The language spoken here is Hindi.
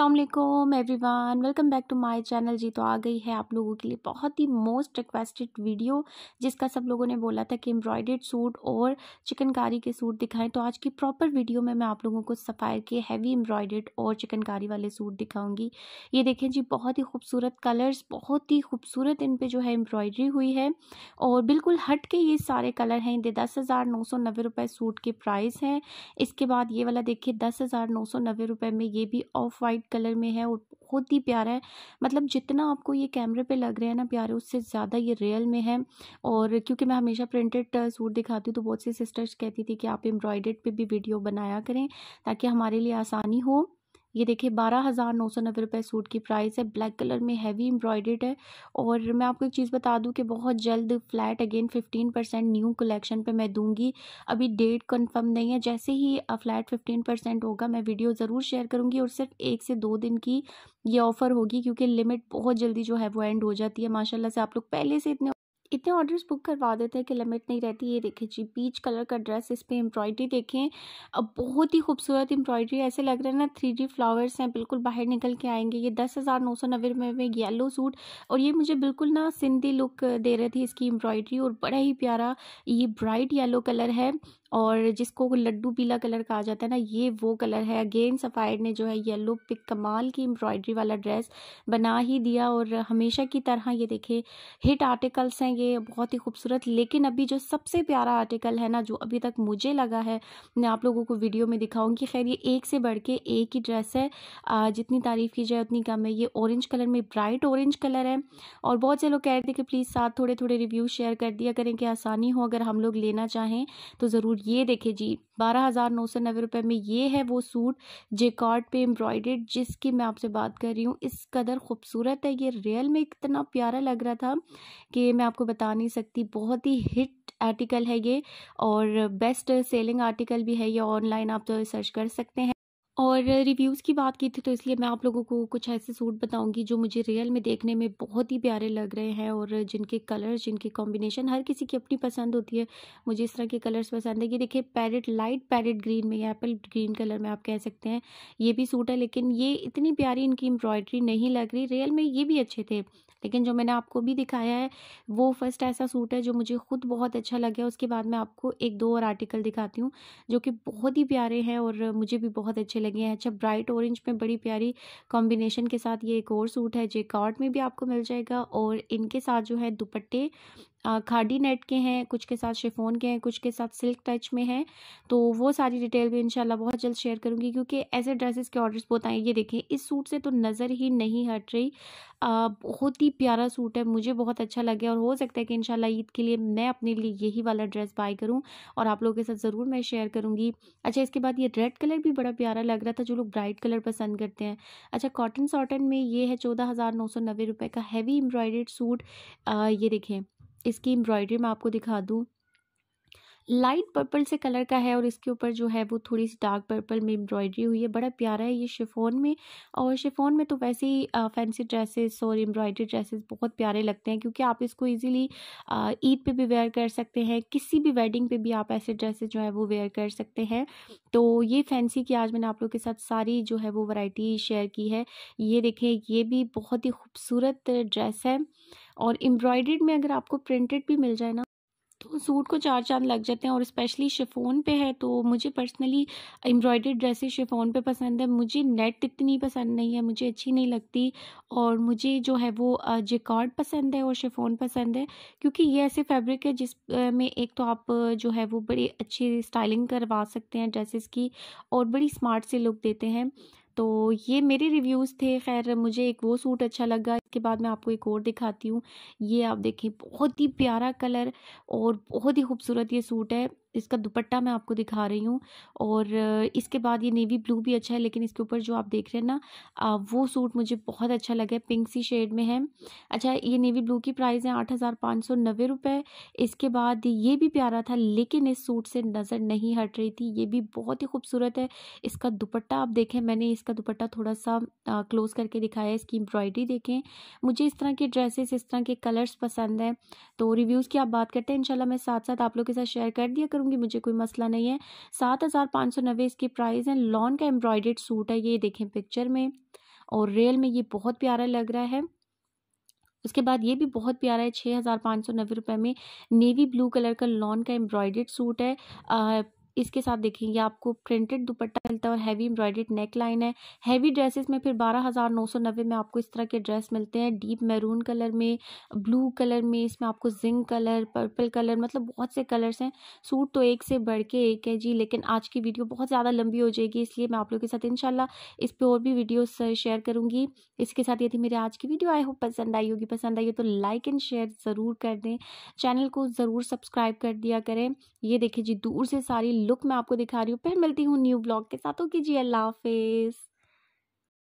every everyone welcome back to my channel जी तो आ गई है आप लोगों के लिए बहुत ही मोस्ट रिक्वेस्टेड वीडियो जिसका सब लोगों ने बोला था कि एम्ब्रॉयडर्ड सूट और चिकनकारी के सूट दिखाएं तो आज की प्रॉपर वीडियो में मैं आप लोगों को सफ़ायर के हैवी एम्ब्रॉयडर्ड और चिकनकारी वाले सूट दिखाऊंगी ये देखें जी बहुत ही खूबसूरत कलर्स बहुत ही खूबसूरत इन पर जो है एम्ब्रॉयडरी हुई है और बिल्कुल हट के ये सारे कलर हैं इनके दस हज़ार नौ सौ नब्बे रुपये सूट के प्राइस हैं इसके बाद ये वाला देखिए दस हज़ार नौ सौ नब्बे रुपये में ये भी ऑफ वाइट वाइट कलर में है और बहुत ही प्यारा है मतलब जितना आपको ये कैमरे पे लग रहा है ना प्यारे उससे ज़्यादा ये रियल में है और क्योंकि मैं हमेशा प्रिंटेड सूट दिखाती हूँ तो बहुत सी सिस्टर्स कहती थी कि आप एम्ब्रॉयडर्ड पे भी वीडियो बनाया करें ताकि हमारे लिए आसानी हो ये देखिए बारह हज़ार नौ सौ नब्बे रुपये सूट की प्राइस है ब्लैक कलर में हैवी एम्ब्रॉयडर्ड है और मैं आपको एक चीज़ बता दूँ कि बहुत जल्द flat again fifteen percent new collection पर मैं दूंगी अभी डेट कन्फर्म नहीं है जैसे ही फ्लैट फिफ्टीन परसेंट होगा मैं वीडियो ज़रूर शेयर करूँगी और सिर्फ एक से दो दिन की ये ऑफ़र होगी क्योंकि लिमिट बहुत जल्दी जो है वो एंड हो जाती है माशाला से आप लोग पहले से इतने इतने ऑर्डर्स बुक करवा देते हैं कि लिमिट नहीं रहती ये देखिए जी पीच कलर का ड्रेस इस पर एम्ब्रॉयडरी देखें अब बहुत ही खूबसूरत एम्ब्रॉयडरी ऐसे लग रहा है ना थ्री डी फ्लावर्स हैं बिल्कुल बाहर निकल के आएंगे ये दस हज़ार नौ सौ नब्बे रुपये में येलो सूट और ये मुझे बिल्कुल ना सिंधी लुक दे रही थी इसकी एम्ब्रॉयडरी और बड़ा ही प्यारा ये ब्राइट येलो कलर है और जिसको लड्डू पीला कलर कहा जाता है ना ये वो कलर है अगेन सफ़ायर ने जो है येलो पिक कमाल की एम्ब्रॉयडरी वाला ड्रेस बना ही दिया और हमेशा की तरह ये देखे हिट आर्टिकल्स हैं ये बहुत ही खूबसूरत लेकिन अभी जो सबसे प्यारा आर्टिकल है ना जो अभी तक मुझे लगा है मैं आप लोगों को वीडियो में दिखाऊंगी खैर ये एक से बढ़ के एक ही ड्रेस है जितनी तारीफ़ की जाए उतनी कम है ये ऑरेंज कलर में ब्राइट ऑरेंज कलर है और बहुत से लोग कह रहे थे कि प्लीज़ साथ थोड़े थोड़े रिव्यू शेयर कर दिया करें कि आसानी हो अगर हम लोग लेना चाहें तो ज़रूर सूट ये देखे जी बारह हज़ार नौ सौ नब्बे रुपये में ये है वो सूट जेकार्ड पे एम्ब्रॉयडेड जिसकी मैं आपसे बात कर रही हूँ इस कदर खूबसूरत है ये रियल में इतना प्यारा लग रहा था कि मैं आपको बता नहीं सकती बहुत ही हिट आर्टिकल है ये और बेस्ट सेलिंग आर्टिकल भी है ये ऑनलाइन आप तो सर्च कर सकते हैं और रिव्यूज़ की बात की थी तो इसलिए मैं आप लोगों को कुछ ऐसे सूट बताऊंगी जो मुझे रियल में देखने में बहुत ही प्यारे लग रहे हैं और जिनके कलर्स जिनके कॉम्बिनेशन हर किसी की अपनी पसंद होती है मुझे इस तरह के कलर्स पसंद है ये देखिए पैरेट लाइट पैरेट ग्रीन में या एप्पल ग्रीन कलर में आप कह सकते हैं ये भी सूट है लेकिन ये इतनी प्यारी इनकी एम्ब्रॉयड्री नहीं लग रही रियल में ये भी अच्छे थे लेकिन जो मैंने आपको भी दिखाया है वो फर्स्ट ऐसा सूट है जो मुझे खुद बहुत अच्छा लगा उसके बाद मैं आपको एक दो और आर्टिकल दिखाती हूँ जो कि बहुत ही प्यारे हैं और मुझे भी बहुत अच्छे लगे हैं अच्छा ब्राइट ऑरेंज में बड़ी प्यारी कॉम्बिनेशन के साथ ये एक और सूट है जे कार्ड में भी आपको मिल जाएगा और इनके साथ जो है दुपट्टे खाडी नेट के हैं कुछ के साथ शिफोन के हैं कुछ के साथ सिल्क टच में हैं तो वो सारी डिटेल भी इंशाल्लाह बहुत जल्द शेयर करूँगी क्योंकि ऐसे ड्रेसेस के ऑर्डर्स बहुत आए ये देखें इस सूट से तो नज़र ही नहीं हट रही बहुत ही प्यारा सूट है मुझे बहुत अच्छा लगे और हो सकता है कि इंशाल्लाह ईद के लिए मैं अपने लिए यही वाला ड्रेस बाय करूँ और आप लोगों के साथ ज़रूर मैं शेयर करूँगी अच्छा इसके बाद ये रेड कलर भी बड़ा प्यारा लग रहा था जो लोग ब्राइट कलर पसंद करते हैं अच्छा कॉटन सॉटन में ये है चौदह हज़ार नौ सौ नब्बे रुपये का हैवी एम्ब्रॉयडर्ड सूट ये देखें इसकी एम्ब्रॉयडरी मैं आपको दिखा दूँ लाइट पर्पल से कलर का है और इसके ऊपर जो है वो थोड़ी सी डार्क पर्पल में एम्ब्रॉयडरी हुई है बड़ा प्यारा है ये शिफोन में और शिफोन में तो वैसे ही फैंसी ड्रेसेस और एम्ब्रॉयडरी ड्रेसेस बहुत प्यारे लगते हैं क्योंकि आप इसको इजीली ईद पे भी वेयर कर सकते हैं किसी भी वेडिंग पे भी आप ऐसे ड्रेसेस जो है वो वेयर कर सकते हैं तो ये फैंसी की आज मैंने आप लोग के साथ सारी जो है वो वराइटी शेयर की है ये देखें ये भी बहुत ही खूबसूरत ड्रेस है और एम्ब्रॉयड्रीड में अगर आपको प्रिंटेड भी मिल जाए ना तो सूट को चार चांद लग जाते हैं और स्पेशली शिफोन पे है तो मुझे पर्सनली एम्ब्रॉयडर्ड ड्रेसेस शिफोन पे पसंद है मुझे नेट इतनी पसंद नहीं है मुझे अच्छी नहीं लगती और मुझे जो है वो जिकॉर्ड पसंद है और शिफोन पसंद है क्योंकि ये ऐसे फैब्रिक है जिस में एक तो आप जो है वो बड़ी अच्छी स्टाइलिंग करवा सकते हैं ड्रेसेस की और बड़ी स्मार्ट से लुक देते हैं तो ये मेरे रिव्यूज़ थे खैर मुझे एक वो सूट अच्छा लगा इसके बाद मैं आपको एक और दिखाती हूँ ये आप देखें बहुत ही प्यारा कलर और बहुत ही खूबसूरत ये सूट है इसका दुपट्टा मैं आपको दिखा रही हूँ और इसके बाद ये नेवी ब्लू भी अच्छा है लेकिन इसके ऊपर जो आप देख रहे हैं ना वो सूट मुझे बहुत अच्छा लगा पिंक सी शेड में है अच्छा ये नेवी ब्लू की प्राइस है आठ हज़ार पाँच सौ नब्बे रुपये इसके बाद ये भी प्यारा था लेकिन इस सूट से नज़र नहीं हट रही थी ये भी बहुत ही खूबसूरत है इसका दुपट्टा आप देखें मैंने इसका दुपट्टा थोड़ा सा क्लोज़ करके दिखाया है इसकी एम्ब्रॉयडरी देखें मुझे इस तरह के ड्रेसेस इस तरह के कलर्स पसंद हैं तो रिव्यूज़ की आप बात करते हैं इंशाल्लाह मैं साथ साथ आप लोग के साथ शेयर कर दिया करूँगी मुझे कोई मसला नहीं है सात हज़ार पाँच सौ नब्बे इसकी प्राइस है लॉन का एम्ब्रॉयडेड सूट है ये देखें पिक्चर में और रियल में ये बहुत प्यारा लग रहा है उसके बाद ये भी बहुत प्यारा है छः हज़ार पाँच सौ नब्बे रुपये में नेवी ब्लू कलर का लॉन का एम्ब्रॉयडेड सूट है आ, इसके साथ देखेंगे आपको प्रिंटेड दुपट्टा मिलता है और हैवी एम्ब्रॉयडेड नेक लाइन है हैवी ड्रेसेस में फिर बारह हज़ार नौ सौ नब्बे में आपको इस तरह के ड्रेस मिलते हैं डीप मैरून कलर में ब्लू कलर में इसमें आपको जिंक कलर पर्पल कलर मतलब बहुत से कलर्स हैं सूट तो एक से बढ़ के एक है जी लेकिन आज की वीडियो बहुत ज़्यादा लंबी हो जाएगी इसलिए मैं आप लोगों के साथ इनशाला इस पर और भी वीडियोस शेयर करूँगी इसके साथ यदि मेरे मेरी आज की वीडियो आई होप पसंद आई होगी पसंद आई हो तो लाइक एंड शेयर ज़रूर कर दें चैनल को ज़रूर सब्सक्राइब कर दिया करें ये देखिए जी दूर से सारी लुक मैं आपको दिखा रही हूँ फिर मिलती हूँ न्यू ब्लॉग के साथ ओके जी अल्लाह हाफिज़